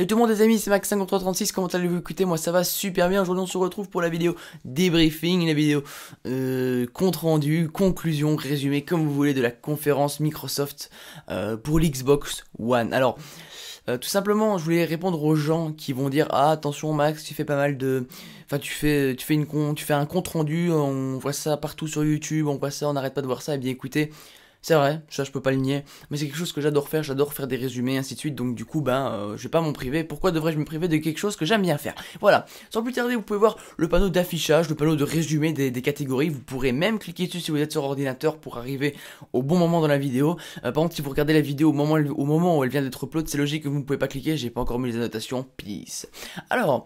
Salut tout le monde les amis, c'est Max5336, comment allez-vous Écoutez, moi ça va super bien, aujourd'hui on se retrouve pour la vidéo débriefing, la vidéo euh, compte-rendu, conclusion, résumé, comme vous voulez, de la conférence Microsoft euh, pour l'Xbox One. Alors, euh, tout simplement, je voulais répondre aux gens qui vont dire ah attention Max, tu fais pas mal de, enfin tu fais, tu fais une con, tu fais un compte rendu, on voit ça partout sur YouTube, on voit ça, on n'arrête pas de voir ça. Et eh bien écoutez, c'est vrai, ça je peux pas le nier, mais c'est quelque chose que j'adore faire, j'adore faire des résumés, ainsi de suite, donc du coup, ben, euh, je vais pas m'en priver, pourquoi devrais-je me priver de quelque chose que j'aime bien faire Voilà, sans plus tarder, vous pouvez voir le panneau d'affichage, le panneau de résumé des, catégories, vous pourrez même cliquer dessus si vous êtes sur ordinateur pour arriver au bon moment dans la vidéo. Euh, par contre, si vous regardez la vidéo au moment, où elle vient d'être upload, c'est logique que vous ne pouvez pas cliquer, j'ai pas encore mis les annotations, peace. Alors,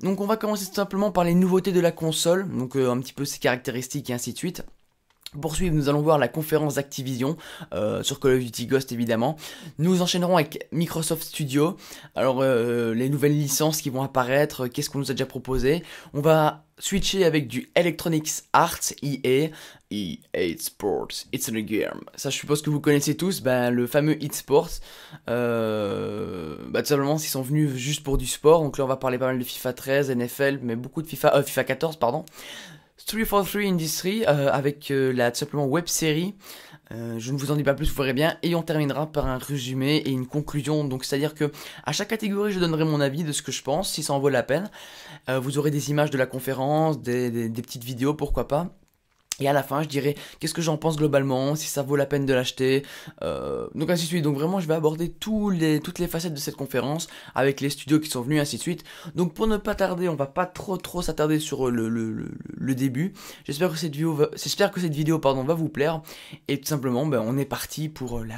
donc on va commencer tout simplement par les nouveautés de la console, donc euh, un petit peu ses caractéristiques et ainsi de suite poursuivre, nous allons voir la conférence d'Activision euh, sur Call of Duty Ghost évidemment. Nous enchaînerons avec Microsoft Studio. Alors euh, les nouvelles licences qui vont apparaître, euh, qu'est-ce qu'on nous a déjà proposé On va switcher avec du Electronics Arts EA, EA Sports, It's a Game. Ça, je suppose que vous connaissez tous, ben, le fameux EA Sports. Euh, ben, tout simplement, ils sont venus juste pour du sport. Donc là, on va parler pas mal de FIFA 13, NFL, mais beaucoup de FIFA, FIFA 14, pardon. 343 Industry euh, avec euh, la tout simplement web série. Euh, je ne vous en dis pas plus, vous verrez bien. Et on terminera par un résumé et une conclusion. Donc, c'est-à-dire que à chaque catégorie, je donnerai mon avis de ce que je pense, si ça en vaut la peine. vous aurez des images de la conférence, des, des petites vidéos, pourquoi pas. Et à la fin, je dirais qu'est-ce que j'en pense globalement, si ça vaut la peine de l'acheter, euh, donc ainsi de suite. Donc vraiment, je vais aborder les, toutes les facettes de cette conférence avec les studios qui sont venus, ainsi de suite. Donc pour ne pas tarder, on va pas trop trop s'attarder sur le, le, le, début. J'espère que cette vidéo, va, j'espère que cette vidéo pardon va vous plaire. Et tout simplement, ben, on est parti pour la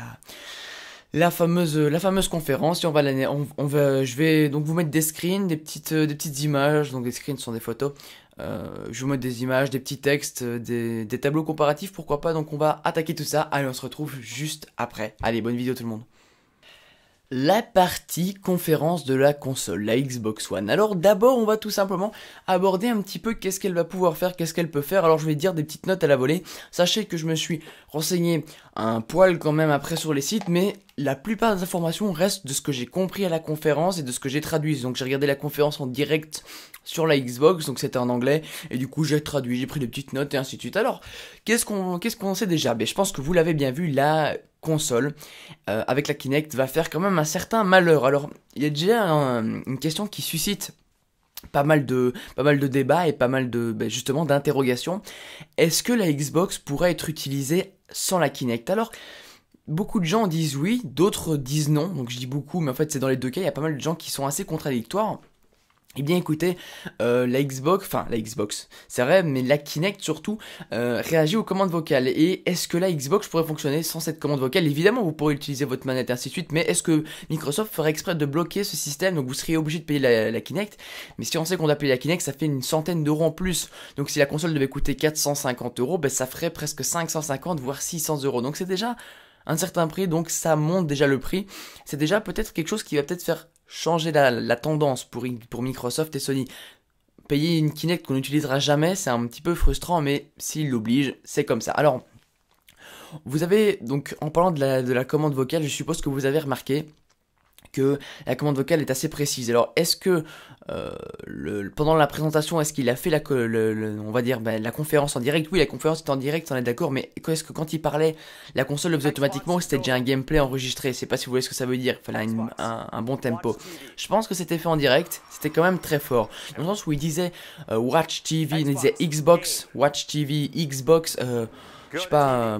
la fameuse, la fameuse conférence. Et on va, on, on je vais donc vous mettre des screens, des petites, euh, des petites images. Donc des screens sont des photos. Euh, je vous mets des images, des petits textes, euh, des, des tableaux comparatifs, pourquoi pas. Donc on va attaquer tout ça. Allez, on se retrouve juste après. Allez, bonne vidéo tout le monde la partie conférence de la console, la Xbox One. Alors d'abord, on va tout simplement aborder un petit peu qu'est-ce qu'elle va pouvoir faire, qu'est-ce qu'elle peut faire. Alors je vais dire des petites notes à la volée. Sachez que je me suis renseigné un poil quand même après sur les sites, mais la plupart des informations restent de ce que j'ai compris à la conférence et de ce que j'ai traduit. Donc j'ai regardé la conférence en direct sur la Xbox, donc c'était en anglais, et du coup j'ai traduit, j'ai pris des petites notes et ainsi de suite. Alors, qu'est-ce qu'on qu'est-ce sait déjà ben, Je pense que vous l'avez bien vu, là console euh, avec la Kinect va faire quand même un certain malheur. Alors, il y a déjà une question qui suscite pas mal de pas mal de débats et pas mal de ben, justement d'interrogations. Est-ce que la Xbox pourrait être utilisée sans la Kinect Alors beaucoup de gens disent oui, d'autres disent non. Donc je dis beaucoup, mais en fait c'est dans les deux cas, il y a pas mal de gens qui sont assez contradictoires. Eh bien écoutez, euh, la Xbox, enfin la Xbox, c'est vrai, mais la Kinect surtout euh, réagit aux commandes vocales. Et est-ce que la Xbox pourrait fonctionner sans cette commande vocale Évidemment, vous pourrez utiliser votre manette ainsi de suite, mais est-ce que Microsoft ferait exprès de bloquer ce système Donc vous seriez obligé de payer la, Kinect. Mais si on sait qu'on doit payer la Kinect, ça fait une centaine d'euros en plus. Donc si la console devait coûter 450 euros, ben, ça ferait presque 550 voire 600 euros. Donc c'est déjà un certain prix, donc ça monte déjà le prix. C'est déjà peut-être quelque chose qui va peut-être faire changer la, tendance pour, Microsoft et Sony. Payer une Kinect qu'on n'utilisera jamais, c'est un petit peu frustrant, mais s'il l'oblige c'est comme ça. Alors, vous avez, donc en parlant de la commande vocale, je suppose que vous avez remarqué que la commande vocale est assez précise. Alors est-ce que euh, le, pendant la présentation, est-ce qu'il a fait la, on va dire ben, la conférence en direct Oui, la conférence était en direct, on est d'accord. Mais est-ce que quand il parlait, la console le faisait automatiquement C'était déjà un gameplay enregistré. C'est pas si vous voyez ce que ça veut dire. Il fallait un, bon tempo. Je pense que c'était fait en direct. C'était quand même très fort. Dans le sens où il disait euh, Watch TV, il disait Xbox, Watch TV, Xbox. Euh, je sais pas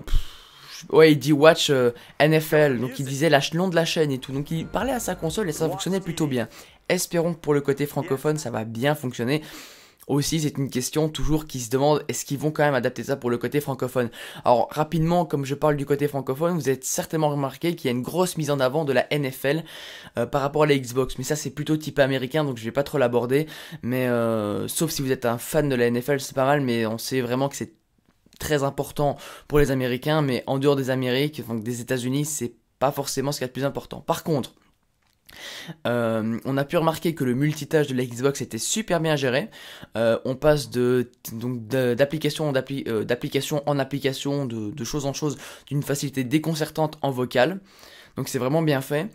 ouais, il dit Watch euh, NFL, ah, donc il disait le nom de la chaîne et tout. Donc il parlait à sa console et ça fonctionnait plutôt bien. Espérons que pour le côté francophone, ça va bien fonctionner. Aussi, c'est une question toujours qui se demande est-ce qu'ils vont quand même adapter ça pour le côté francophone. Alors rapidement, comme je parle du côté francophone, vous avez certainement remarqué qu'il y a une grosse mise en avant de la NFL euh, par rapport à la Xbox. Mais ça, c'est plutôt type américain, donc je vais pas trop l'aborder. Mais euh, sauf si vous êtes un fan de la NFL, c'est pas mal. Mais on sait vraiment que c'est très important pour les Américains, mais en dehors des Amériques, donc des États-Unis, c'est pas forcément ce qu'il y a de plus important. Par contre, euh, on a pu remarquer que le multitâche de la Xbox était super bien géré. Euh, on passe de d'application euh, en application, de, de, chose en chose, d'une facilité déconcertante en vocale. Donc c'est vraiment bien fait.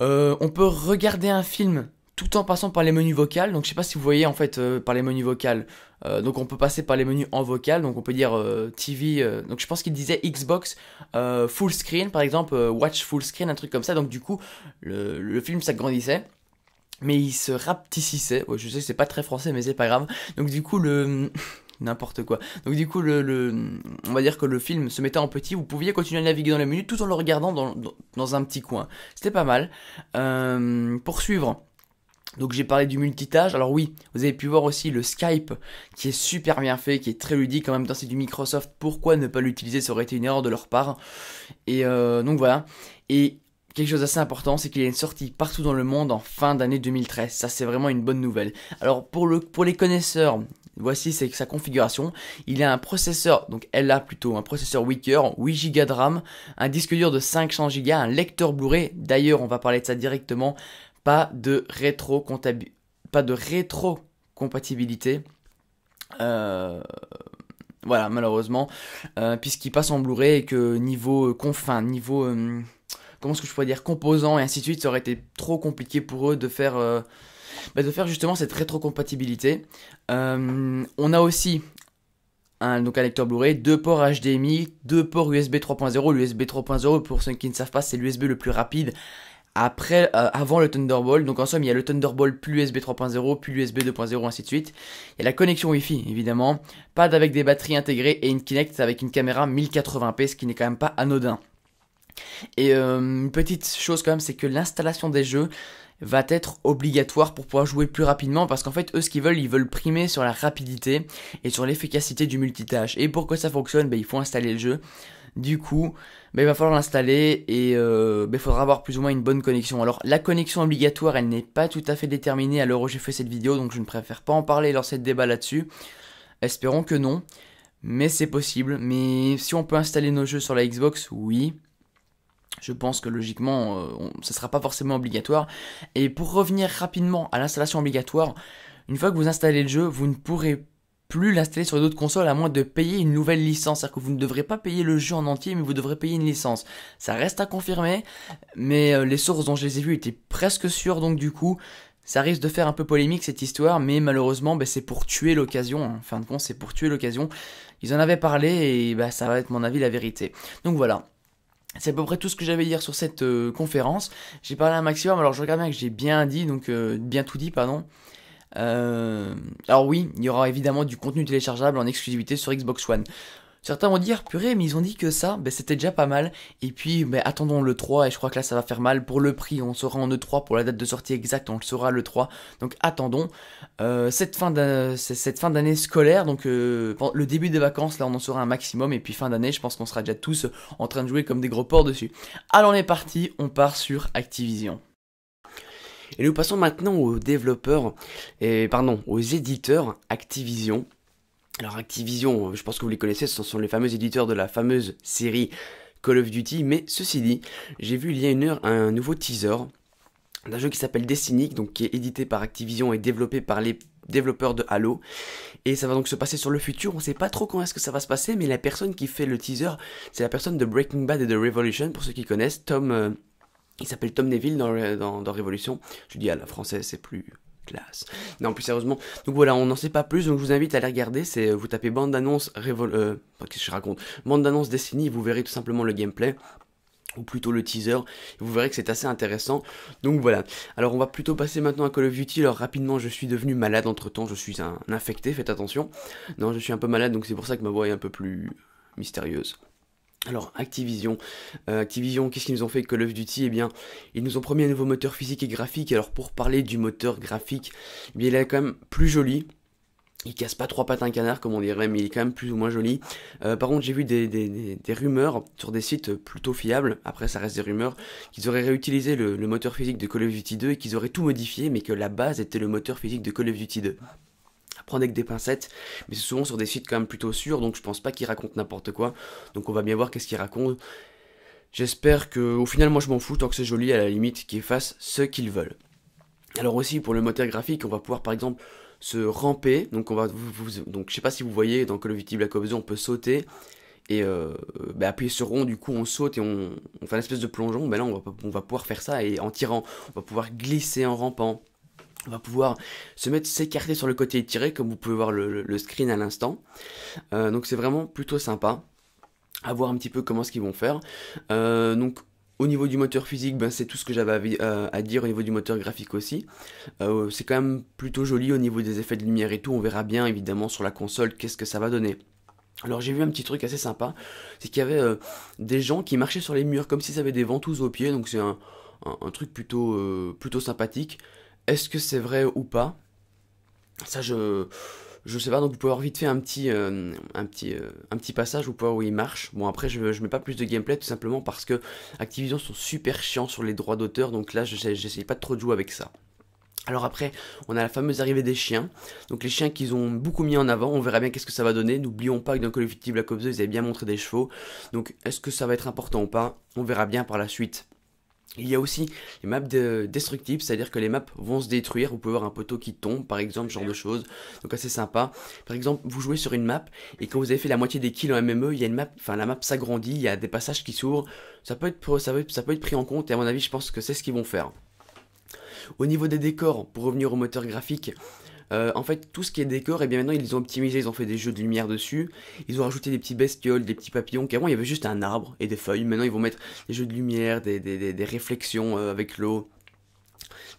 Euh, on peut regarder un film tout en passant par les menus vocales. Donc je sais pas si vous voyez en fait par les menus vocales. Euh, donc on peut passer par les menus en vocal, donc on peut dire euh, TV, euh, donc je pense qu'il disait Xbox full screen par exemple, watch full screen, un truc comme ça, donc du coup le, le film s'agrandissait. Mais il se rapetissait, je sais que c'est pas très français mais c'est pas grave. Donc du coup le... n'importe quoi. Donc du coup, le, on va dire que le film se mettait en petit, vous pouviez continuer à naviguer dans les menus tout en le regardant dans, dans, un petit coin. C'était pas mal. poursuivre. Donc j'ai parlé du multitâche. Alors oui, vous avez pu voir aussi le Skype qui est super bien fait, qui est très ludique. Quand même temps, c'est du Microsoft. Pourquoi ne pas l'utiliser Ça aurait été une erreur de leur part. Et euh, donc voilà. Et quelque chose d'assez important, c'est qu'il y a une sortie partout dans le monde en fin d'année 2013. Ça, c'est vraiment une bonne nouvelle. Alors pour, le, pour les connaisseurs, voici sa configuration. Il a un processeur, donc elle a plutôt un processeur Wicker, 8 Go de RAM, un disque dur de 500 Go, un lecteur Blu-ray. D'ailleurs, on va parler de ça directement pas de rétro pas euh, voilà, malheureusement, euh, puisqu'il passe en Blu-ray et que niveau euh, confin, niveau comment est-ce que je pourrais dire composant et ainsi de suite, ça aurait été trop compliqué pour eux de faire bah, de faire justement cette rétrocompatibilité. on a aussi un, donc un lecteur Blu-ray, deux ports HDMI, deux ports USB 3.0. L'USB 3.0, pour ceux qui ne savent pas, c'est l'USB le plus rapide après, euh, avant le Thunderbolt. Donc en somme, il y a le Thunderbolt plus USB 3.0, plus USB 2.0, ainsi de suite. Il y a la connexion Wi-Fi, évidemment. pas avec des batteries intégrées et une Kinect avec une caméra 1080p, ce qui n'est quand même pas anodin. Et euh, une petite chose quand même, c'est que l'installation des jeux va être obligatoire pour pouvoir jouer plus rapidement parce qu'en fait eux ce qu'ils veulent ils veulent primer sur la rapidité et sur l'efficacité du multitâche et pour que ça fonctionne ben, il faut installer le jeu du coup, bah, il va falloir l'installer et euh, bah, il faudra avoir plus ou moins une bonne connexion. Alors la connexion obligatoire, elle n'est pas tout à fait déterminée à l'heure où j'ai fait cette vidéo, donc je ne préfère pas en parler lors de ce débat là-dessus. Espérons que non, mais c'est possible. Mais si on peut installer nos jeux sur la Xbox, oui. Je pense que logiquement, ce euh, ne sera pas forcément obligatoire. Et pour revenir rapidement à l'installation obligatoire, une fois que vous installez le jeu, vous ne pourrez pas plus l'installer sur d'autres consoles à moins de payer une nouvelle licence. C'est-à-dire que vous ne devrez pas payer le jeu en entier, mais vous devrez payer une licence. Ça reste à confirmer, mais euh, les sources dont je les ai vues étaient presque sûres, donc du coup, ça risque de faire un peu polémique cette histoire, mais malheureusement, ben, c'est pour tuer l'occasion. Hein. En fin de compte, c'est pour tuer l'occasion. Ils en avaient parlé et bah, ça va être, mon avis, la vérité. Donc voilà. C'est à peu près tout ce que j'avais à dire sur cette euh, conférence. J'ai parlé un maximum, alors je regarde bien que j'ai bien dit, donc euh, bien tout dit, pardon. Euh, alors oui, il y aura évidemment du contenu téléchargeable en exclusivité sur Xbox One. Certains vont dire, purée, mais ils ont dit que ça, ben c'était déjà pas mal. Et puis, ben attendons le 3, et je crois que là, ça va faire mal. Pour le prix, on sera en E3, pour la date de sortie exacte, on le saura le 3. Donc, attendons. Euh, cette fin d'année scolaire, donc euh, le début des vacances, là, on en saura un maximum. Et puis, fin d'année, je pense qu'on sera déjà tous en train de jouer comme des gros porcs dessus. Alors, on est parti, on part sur Activision. Et nous passons maintenant aux développeurs, et, pardon, aux éditeurs Activision. Alors Activision, je pense que vous les connaissez, ce sont les fameux éditeurs de la fameuse série Call of Duty, mais ceci dit, j'ai vu il y a une heure un nouveau teaser d'un jeu qui s'appelle Destiny, donc qui est édité par Activision et développé par les développeurs de Halo. Et ça va donc se passer sur le futur, on ne sait pas trop quand est-ce que ça va se passer, mais la personne qui fait le teaser, c'est la personne de Breaking Bad et de Revolution, pour ceux qui connaissent, Tom... Euh, il s'appelle Tom Neville dans, euh, dans, Révolution. Je dis à ah, la française, c'est plus classe. Non, plus sérieusement. Donc voilà, on n'en sait pas plus, donc je vous invite à aller regarder. C'est euh, vous tapez bande annonce révol. Euh, qu'est-ce que je raconte Bande d'annonce Destiny, vous verrez tout simplement le gameplay ou plutôt le teaser, vous verrez que c'est assez intéressant, donc voilà. Alors on va plutôt passer maintenant à Call of Duty, alors rapidement je suis devenu malade entre temps, je suis un infecté, faites attention. Non je suis un peu malade donc c'est pour ça que ma voix est un peu plus mystérieuse. Alors Activision, euh, Activision, qu'est-ce qu'ils nous ont fait avec Call of Duty Eh bien, ils nous ont promis un nouveau moteur physique et graphique. Alors pour parler du moteur graphique, eh il est quand même plus joli. Il casse pas trois pattes un canard comme on dirait, mais il est quand même plus ou moins joli. Euh, par contre, j'ai vu des, rumeurs sur des sites plutôt fiables. Après, ça reste des rumeurs qu'ils auraient réutilisé le, le moteur physique de Call of Duty 2 et qu'ils auraient tout modifié, mais que la base était le moteur physique de Call of Duty 2 prendre avec des pincettes, mais c'est souvent sur des sites quand même plutôt sûrs, donc je pense pas qu'ils racontent n'importe quoi. Donc on va bien voir qu'est-ce qu'ils racontent. J'espère que, au final, moi je m'en fous tant que c'est joli, à la limite, qu'ils fassent ce qu'ils veulent. Alors aussi pour le moteur graphique, on va pouvoir par exemple se ramper. Donc on va, vous, donc je sais pas si vous voyez dans Call of Duty Black Ops on peut sauter et euh, bah, appuyer sur rond. Du coup, on saute et on, fait une espèce de plongeon. mais bah là, on va, on va pouvoir faire ça et en tirant, on va pouvoir glisser en rampant on va pouvoir se mettre s'écarter sur le côté étiré comme vous pouvez voir le, screen à l'instant euh, donc c'est vraiment plutôt sympa à voir un petit peu comment ce qu'ils vont faire euh, donc au niveau du moteur physique, ben, c'est tout ce que j'avais à, euh, dire au niveau du moteur graphique aussi. c'est quand même plutôt joli au niveau des effets de lumière et tout. On verra bien évidemment sur la console qu'est-ce que ça va donner. Alors j'ai vu un petit truc assez sympa, c'est qu'il y avait des gens qui marchaient sur les murs comme s'ils avaient des ventouses aux pieds, donc c'est un, truc plutôt, plutôt sympathique. Est-ce que c'est vrai ou pas Ça, je je sais pas, donc vous pouvez avoir vite fait un petit, euh, un petit, euh, un petit passage ou où il marche. Bon, après, je, ne mets pas plus de gameplay tout simplement parce que Activision sont super chiants sur les droits d'auteur, donc là, je j'essaye pas trop de jouer avec ça. Alors après, on a la fameuse arrivée des chiens. Donc les chiens qu'ils ont beaucoup mis en avant, on verra bien qu'est-ce que ça va donner. N'oublions pas que dans Call of Duty Black Ops 2, ils avaient bien montré des chevaux. Donc est-ce que ça va être important ou pas On verra bien par la suite. Il y a aussi les maps de destructibles, c'est-à-dire que les maps vont se détruire. Vous pouvez voir un poteau qui tombe, par exemple, ce genre de choses. Donc assez sympa. Par exemple, vous jouez sur une map et quand vous avez fait la moitié des kills en MME, il y a une map, enfin la map s'agrandit, il y a des passages qui s'ouvrent. Ça peut être, ça peut, ça peut être pris en compte et à mon avis, je pense que c'est ce qu'ils vont faire. Au niveau des décors, pour revenir au moteur graphique, euh, en fait, tout ce qui est décor, et eh bien maintenant ils ont optimisé, ils ont fait des jeux de lumière dessus, ils ont rajouté des petits bestioles, des petits papillons, qu'avant il y avait juste un arbre et des feuilles, maintenant ils vont mettre des jeux de lumière, des, réflexions euh, avec l'eau,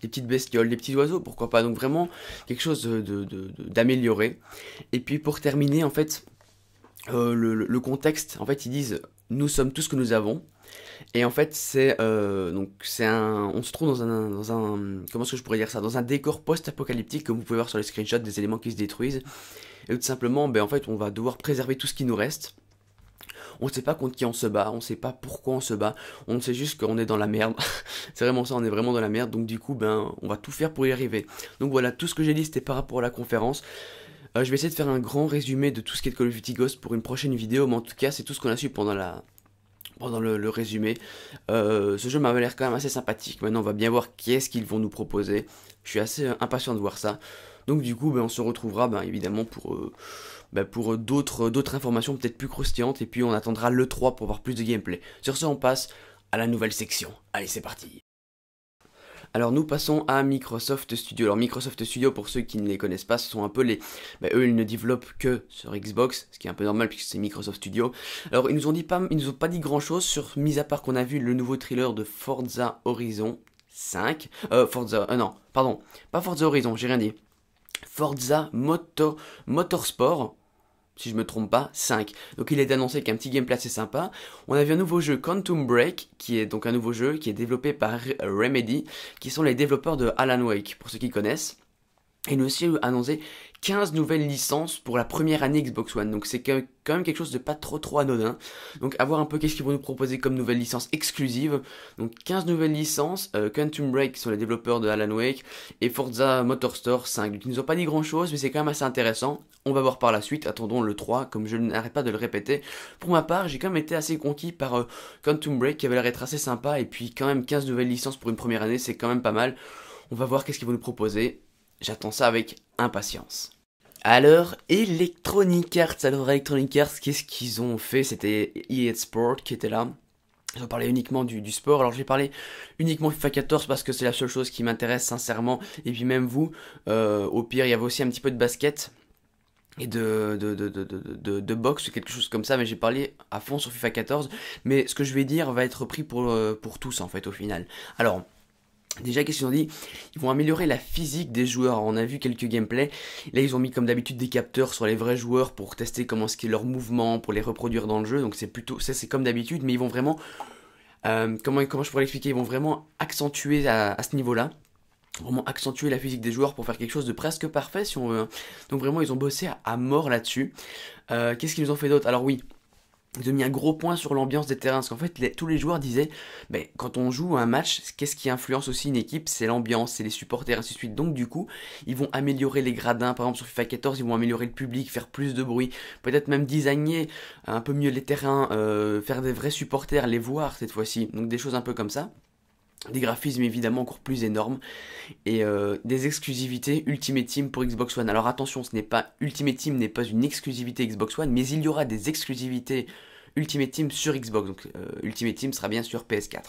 des petites bestioles, des petits oiseaux, pourquoi pas, donc vraiment quelque chose d'amélioré. De, et puis pour terminer, en fait, euh, le, contexte. En fait, ils disent nous sommes tout ce que nous avons. Et en fait, c'est euh, donc c'est un, on se trouve dans un, dans un comment est-ce que je pourrais dire ça, dans un décor post-apocalyptique comme vous pouvez voir sur les screenshots des éléments qui se détruisent. Et tout simplement, ben en fait, on va devoir préserver tout ce qui nous reste. On ne sait pas contre qui on se bat, on ne sait pas pourquoi on se bat, on sait juste qu'on est dans la merde. c'est vraiment ça, on est vraiment dans la merde. Donc du coup, ben, on va tout faire pour y arriver. Donc voilà, tout ce que j'ai dit, c'était par rapport à la conférence. Euh, je vais essayer de faire un grand résumé de tout ce qui est Call of Duty Ghost pour une prochaine vidéo, mais en tout cas, c'est tout ce qu'on a su pendant la pendant le, résumé. Euh, ce jeu m'a l'air quand même assez sympathique. Maintenant, on va bien voir quest ce qu'ils vont nous proposer. Je suis assez euh, impatient de voir ça. Donc du coup, ben, on se retrouvera ben, évidemment pour, ben, pour d'autres, d'autres informations peut-être plus croustillantes. Et puis on attendra le 3 pour voir plus de gameplay. Sur ce, on passe à la nouvelle section. Allez, c'est parti alors nous passons à Microsoft Studio. Alors Microsoft Studio, pour ceux qui ne les connaissent pas, ce sont un peu les... Bah, eux, ils ne développent que sur Xbox, ce qui est un peu normal puisque c'est Microsoft Studio. Alors ils nous ont dit pas, ils nous ont pas dit grand-chose, sur mis à part qu'on a vu le nouveau thriller de Forza Horizon 5. Euh, Forza... Euh, non, pardon, pas Forza Horizon, j'ai rien dit. Forza Motorsport si je me trompe pas, 5. Donc il est annoncé qu'un petit gameplay assez sympa. On avait un nouveau jeu Quantum Break, qui est donc un nouveau jeu qui est développé par Remedy, qui sont les développeurs de Alan Wake, pour ceux qui connaissent. Et nous aussi euh, annoncer 15 nouvelles licences pour la première année Xbox One. Donc c'est quand même quelque chose de pas trop trop anodin. Donc à voir un peu qu'est-ce qu'ils vont nous proposer comme nouvelles licences exclusives. Donc 15 nouvelles licences, euh, Quantum Break qui sont les développeurs de Alan Wake et Forza Motor Store 5. ils nous ont pas dit grand-chose mais c'est quand même assez intéressant. On va voir par la suite, attendons le 3 comme je n'arrête pas de le répéter. Pour ma part, j'ai quand même été assez conquis par euh, Quantum Break qui avait l'air d'être assez sympa et puis quand même 15 nouvelles licences pour une première année, c'est quand même pas mal. On va voir qu'est-ce qu'ils vont nous proposer J'attends ça avec impatience. Alors, Electronic Arts. Alors, Electronic Arts, qu'est-ce qu'ils ont fait C'était EA Sport qui était là. Je vais parler uniquement du, sport. Alors, j'ai parlé uniquement FIFA 14 parce que c'est la seule chose qui m'intéresse, sincèrement. Et puis, même vous, euh, au pire, il y avait aussi un petit peu de basket et de, de, de, de boxe, quelque chose comme ça, mais j'ai parlé à fond sur FIFA 14, mais ce que je vais dire va être pris pour, euh, pour tous en fait au final. Alors, Déjà, qu'est-ce qu'ils ont dit Ils vont améliorer la physique des joueurs. On a vu quelques gameplays. Là, ils ont mis comme d'habitude des capteurs sur les vrais joueurs pour tester comment ce qu'est leur mouvement, pour les reproduire dans le jeu. Donc c'est plutôt ça, c'est comme d'habitude, mais ils vont vraiment euh, comment, comment je pourrais l'expliquer Ils vont vraiment accentuer à, ce niveau-là vraiment accentuer la physique des joueurs pour faire quelque chose de presque parfait si on hein. Donc vraiment ils ont bossé à, mort là-dessus. Euh, qu'est-ce qu'ils nous ont fait d'autre Alors oui, ils ont mis un gros point sur l'ambiance des terrains, parce qu'en fait tous les joueurs disaient, quand on joue un match, qu'est-ce qui influence aussi une équipe C'est l'ambiance, c'est les supporters, ainsi de suite. Donc du coup, ils vont améliorer les gradins, par exemple sur FIFA 14, ils vont améliorer le public, faire plus de bruit, peut-être même designer un peu mieux les terrains, euh, faire des vrais supporters, les voir cette fois-ci, donc des choses un peu comme ça des graphismes évidemment encore plus énormes et euh, des exclusivités Ultimate Team pour Xbox One. Alors attention, ce n'est pas Ultimate Team n'est pas une exclusivité Xbox One, mais il y aura des exclusivités Ultimate Team sur Xbox. Donc euh, Ultimate Team sera bien sur PS4.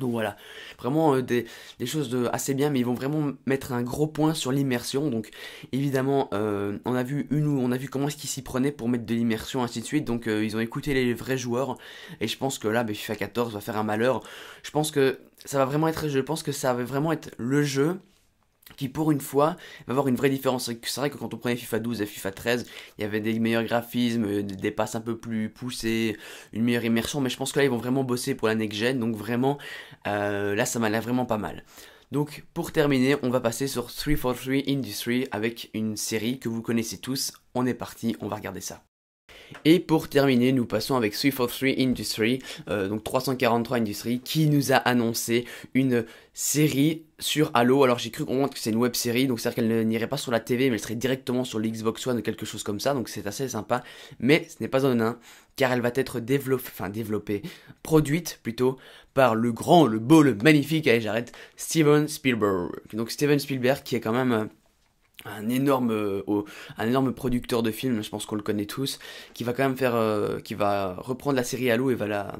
Donc voilà, vraiment euh, des, choses assez bien, mais ils vont vraiment mettre un gros point sur l'immersion. Donc évidemment, euh, on a vu une ou on a vu comment est-ce qu'ils s'y prenaient pour mettre de l'immersion, ainsi de suite. Donc euh, ils ont écouté les vrais joueurs, et je pense que là, ben, FIFA 14 va faire un malheur. Je pense que ça va vraiment être, je pense que ça va vraiment être le jeu qui pour une fois va avoir une vraie différence. C'est vrai que quand on prenait FIFA 12 et FIFA 13, il y avait des meilleurs graphismes, euh, des passes un peu plus poussées, une meilleure immersion, mais je pense que là ils vont vraiment bosser pour la next-gen, donc vraiment euh, là ça m'a l'air vraiment pas mal. Donc pour terminer, on va passer sur 343 Industry avec une série que vous connaissez tous. On est parti, on va regarder ça. Et pour terminer, nous passons avec 343 Industry, euh, donc 343 Industry, qui nous a annoncé une série sur Halo. Alors j'ai cru comprendre que c'est une web série, donc c'est-à-dire qu'elle n'irait pas sur la TV, mais elle serait directement sur l'Xbox One ou quelque chose comme ça, donc c'est assez sympa. Mais ce n'est pas un nain, car elle va être développée, enfin développée, produite plutôt par le grand, le beau, le magnifique, allez j'arrête, Steven Spielberg. Donc Steven Spielberg qui est quand même euh, un énorme, euh, un énorme producteur de films, je pense qu'on le connaît tous, qui va quand même faire, euh, qui va reprendre la série Halo et va la,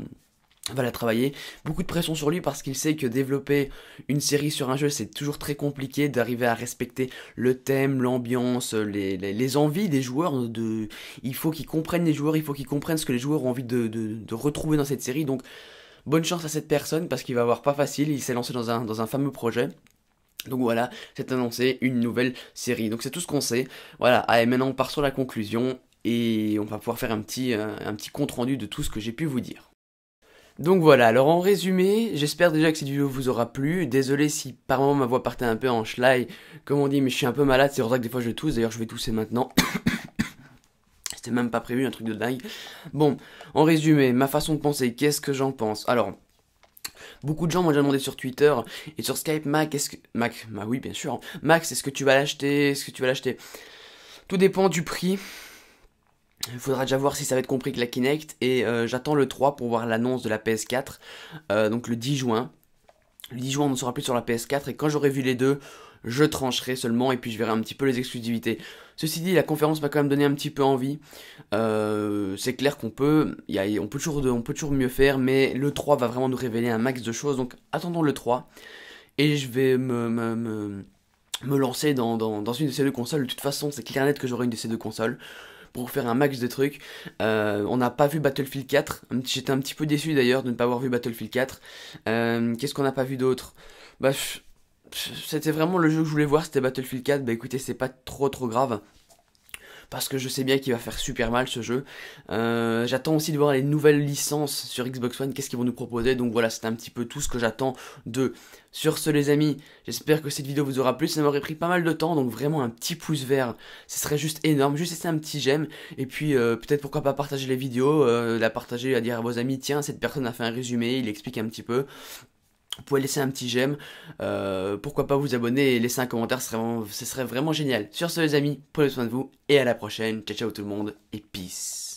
va la travailler. Beaucoup de pression sur lui parce qu'il sait que développer une série sur un jeu, c'est toujours très compliqué d'arriver à respecter le thème, l'ambiance, les, envies des joueurs. De, il faut qu'ils comprennent les joueurs, il faut qu'ils comprennent ce que les joueurs ont envie de, de, retrouver dans cette série. Donc, bonne chance à cette personne parce qu'il va avoir pas facile. Il s'est lancé dans un, dans un fameux projet. Donc voilà, c'est annoncé une nouvelle série. Donc c'est tout ce qu'on sait. Voilà, allez, maintenant on part sur la conclusion et on va pouvoir faire un petit, euh, un, petit compte rendu de tout ce que j'ai pu vous dire. Donc voilà, alors en résumé, j'espère déjà que cette vidéo vous aura plu. Désolé si par moment ma voix partait un peu en chlai, comme on dit, mais je suis un peu malade, c'est pour que des fois je tousse, d'ailleurs je vais tousser maintenant. C'était même pas prévu, un truc de dingue. Bon, en résumé, ma façon de penser, qu'est-ce que j'en pense Alors, Beaucoup de gens m'ont déjà demandé sur Twitter et sur Skype, Mac, est-ce que... Mac, bah oui, bien sûr. Hein. Max, est-ce que tu vas l'acheter Est-ce que tu vas l'acheter Tout dépend du prix. Il faudra déjà voir si ça va être compris que la Kinect. Et euh, j'attends le 3 pour voir l'annonce de la PS4. Euh, donc le 10 juin. Le 10 juin, on ne sera plus sur la PS4. Et quand j'aurai vu les deux, je trancherai seulement. Et puis je verrai un petit peu les exclusivités. Ceci dit, la conférence va quand même donner un petit peu envie. Euh, c'est clair qu'on peut, on, peut toujours, on peut toujours mieux faire, mais le 3 va vraiment nous révéler un max de choses. Donc attendons le 3. Et je vais me, lancer dans, une de ces deux consoles. De toute façon, c'est clair net que j'aurai une de ces deux consoles pour faire un max de trucs. Euh, on n'a pas vu Battlefield 4. J'étais un petit peu déçu d'ailleurs de ne pas avoir vu Battlefield 4. Euh, qu'est-ce qu'on n'a pas vu d'autre bah, c'était vraiment le jeu que je voulais voir, c'était Battlefield 4. Bah écoutez, c'est pas trop trop grave. Parce que je sais bien qu'il va faire super mal ce jeu. Euh, j'attends aussi de voir les nouvelles licences sur Xbox One, qu'est-ce qu'ils vont nous proposer. Donc voilà, c'est un petit peu tout ce que j'attends de. Sur ce les amis, j'espère que cette vidéo vous aura plu. Ça m'aurait pris pas mal de temps, donc vraiment un petit pouce vert, ce serait juste énorme. Juste laisser un petit j'aime. Et puis euh, peut-être pourquoi pas partager les vidéos, euh, la partager, à dire à vos amis, tiens, cette personne a fait un résumé, il explique un petit peu vous pouvez laisser un petit j'aime, euh, pourquoi pas vous abonner et laisser un commentaire, ce serait, vraiment, ce serait vraiment génial. Sur ce les amis, prenez soin de vous et à la prochaine, ciao ciao tout le monde et peace